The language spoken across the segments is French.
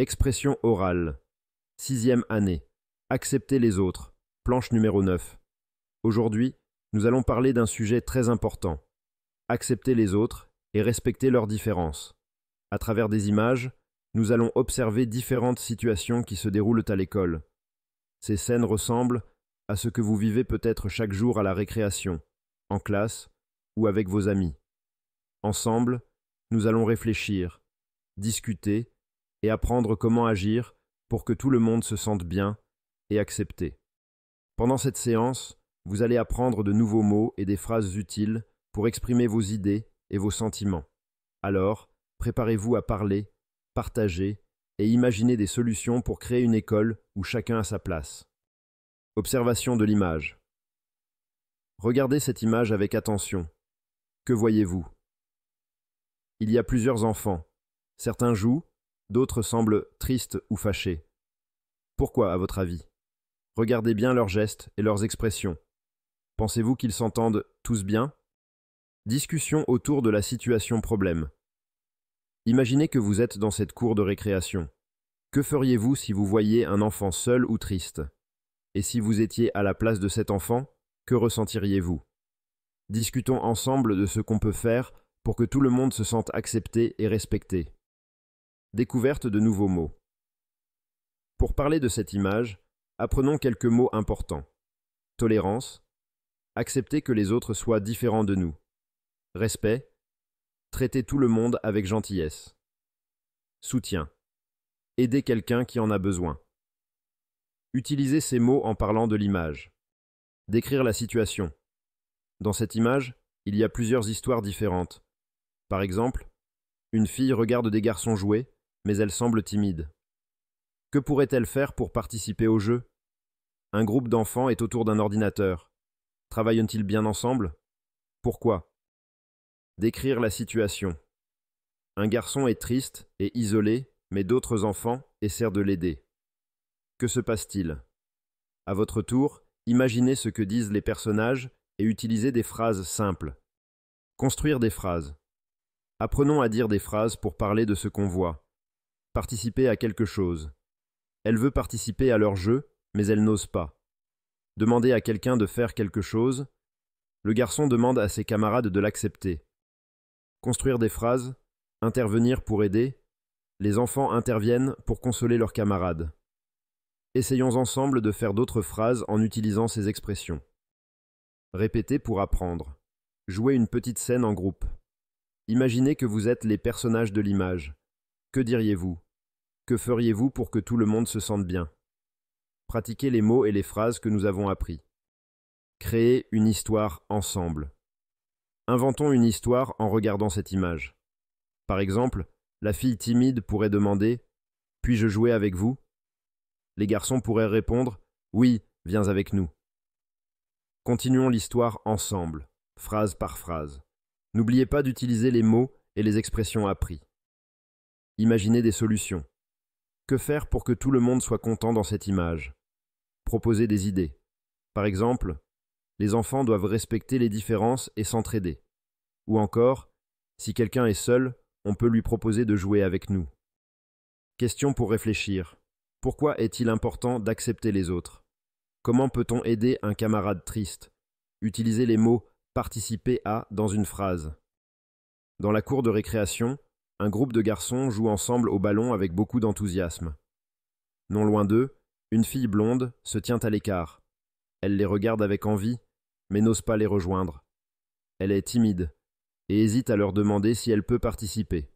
Expression orale. Sixième année. Accepter les autres. Planche numéro 9. Aujourd'hui, nous allons parler d'un sujet très important. Accepter les autres et respecter leurs différences. À travers des images, nous allons observer différentes situations qui se déroulent à l'école. Ces scènes ressemblent à ce que vous vivez peut-être chaque jour à la récréation, en classe ou avec vos amis. Ensemble, nous allons réfléchir, discuter et apprendre comment agir pour que tout le monde se sente bien et accepté. Pendant cette séance, vous allez apprendre de nouveaux mots et des phrases utiles pour exprimer vos idées et vos sentiments. Alors, préparez-vous à parler, partager et imaginer des solutions pour créer une école où chacun a sa place. Observation de l'image. Regardez cette image avec attention. Que voyez-vous Il y a plusieurs enfants. Certains jouent, D'autres semblent tristes ou fâchés. Pourquoi, à votre avis Regardez bien leurs gestes et leurs expressions. Pensez-vous qu'ils s'entendent tous bien Discussion autour de la situation problème. Imaginez que vous êtes dans cette cour de récréation. Que feriez-vous si vous voyiez un enfant seul ou triste Et si vous étiez à la place de cet enfant, que ressentiriez-vous Discutons ensemble de ce qu'on peut faire pour que tout le monde se sente accepté et respecté. Découverte de nouveaux mots. Pour parler de cette image, apprenons quelques mots importants. Tolérance, accepter que les autres soient différents de nous. Respect, traiter tout le monde avec gentillesse. Soutien, aider quelqu'un qui en a besoin. Utiliser ces mots en parlant de l'image. Décrire la situation. Dans cette image, il y a plusieurs histoires différentes. Par exemple, une fille regarde des garçons jouer, mais elle semble timide. Que pourrait-elle faire pour participer au jeu Un groupe d'enfants est autour d'un ordinateur. Travaillent-ils bien ensemble Pourquoi Décrire la situation. Un garçon est triste et isolé, mais d'autres enfants essaient de l'aider. Que se passe-t-il À votre tour, imaginez ce que disent les personnages et utilisez des phrases simples. Construire des phrases. Apprenons à dire des phrases pour parler de ce qu'on voit participer à quelque chose. Elle veut participer à leur jeu, mais elle n'ose pas. Demander à quelqu'un de faire quelque chose, le garçon demande à ses camarades de l'accepter. Construire des phrases, intervenir pour aider, les enfants interviennent pour consoler leurs camarades. Essayons ensemble de faire d'autres phrases en utilisant ces expressions. Répéter pour apprendre. Jouer une petite scène en groupe. Imaginez que vous êtes les personnages de l'image. Que diriez-vous Que feriez-vous pour que tout le monde se sente bien Pratiquez les mots et les phrases que nous avons appris. Créez une histoire ensemble. Inventons une histoire en regardant cette image. Par exemple, la fille timide pourrait demander Puis-je jouer avec vous Les garçons pourraient répondre Oui, viens avec nous. Continuons l'histoire ensemble, phrase par phrase. N'oubliez pas d'utiliser les mots et les expressions appris. Imaginer des solutions. Que faire pour que tout le monde soit content dans cette image Proposer des idées. Par exemple, les enfants doivent respecter les différences et s'entraider. Ou encore, si quelqu'un est seul, on peut lui proposer de jouer avec nous. Question pour réfléchir. Pourquoi est-il important d'accepter les autres Comment peut-on aider un camarade triste Utiliser les mots participer à dans une phrase. Dans la cour de récréation, un groupe de garçons joue ensemble au ballon avec beaucoup d'enthousiasme. Non loin d'eux, une fille blonde se tient à l'écart. Elle les regarde avec envie, mais n'ose pas les rejoindre. Elle est timide, et hésite à leur demander si elle peut participer.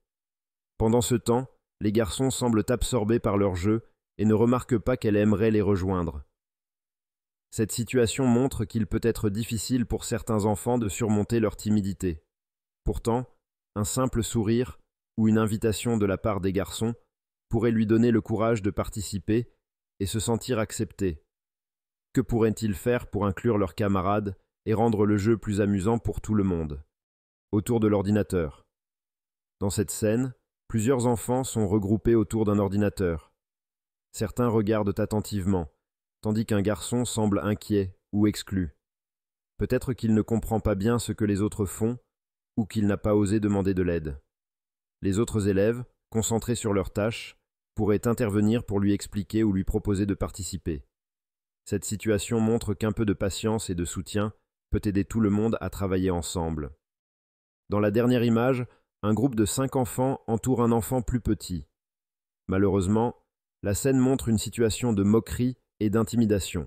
Pendant ce temps, les garçons semblent absorbés par leur jeu et ne remarquent pas qu'elle aimerait les rejoindre. Cette situation montre qu'il peut être difficile pour certains enfants de surmonter leur timidité. Pourtant, un simple sourire, ou une invitation de la part des garçons pourrait lui donner le courage de participer et se sentir accepté. Que pourraient-ils faire pour inclure leurs camarades et rendre le jeu plus amusant pour tout le monde Autour de l'ordinateur. Dans cette scène, plusieurs enfants sont regroupés autour d'un ordinateur. Certains regardent attentivement, tandis qu'un garçon semble inquiet ou exclu. Peut-être qu'il ne comprend pas bien ce que les autres font, ou qu'il n'a pas osé demander de l'aide. Les autres élèves, concentrés sur leurs tâches, pourraient intervenir pour lui expliquer ou lui proposer de participer. Cette situation montre qu'un peu de patience et de soutien peut aider tout le monde à travailler ensemble. Dans la dernière image, un groupe de cinq enfants entoure un enfant plus petit. Malheureusement, la scène montre une situation de moquerie et d'intimidation.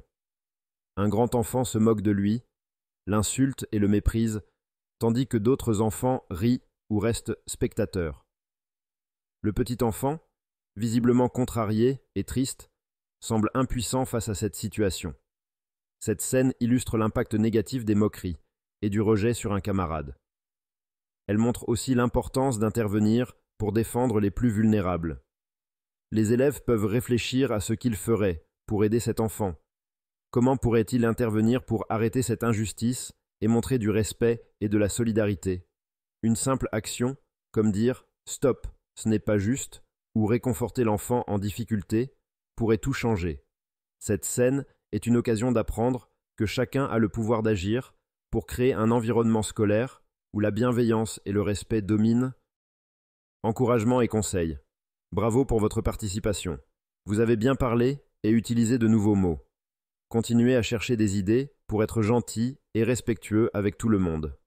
Un grand enfant se moque de lui, l'insulte et le méprise, tandis que d'autres enfants rient ou restent spectateurs. Le petit enfant, visiblement contrarié et triste, semble impuissant face à cette situation. Cette scène illustre l'impact négatif des moqueries et du rejet sur un camarade. Elle montre aussi l'importance d'intervenir pour défendre les plus vulnérables. Les élèves peuvent réfléchir à ce qu'ils feraient pour aider cet enfant. Comment pourrait-il intervenir pour arrêter cette injustice et montrer du respect et de la solidarité Une simple action, comme dire Stop, ce n'est pas juste, ou réconforter l'enfant en difficulté, pourrait tout changer. Cette scène est une occasion d'apprendre que chacun a le pouvoir d'agir pour créer un environnement scolaire où la bienveillance et le respect dominent. Encouragement et conseils. Bravo pour votre participation. Vous avez bien parlé et utilisé de nouveaux mots. Continuez à chercher des idées pour être gentil et respectueux avec tout le monde.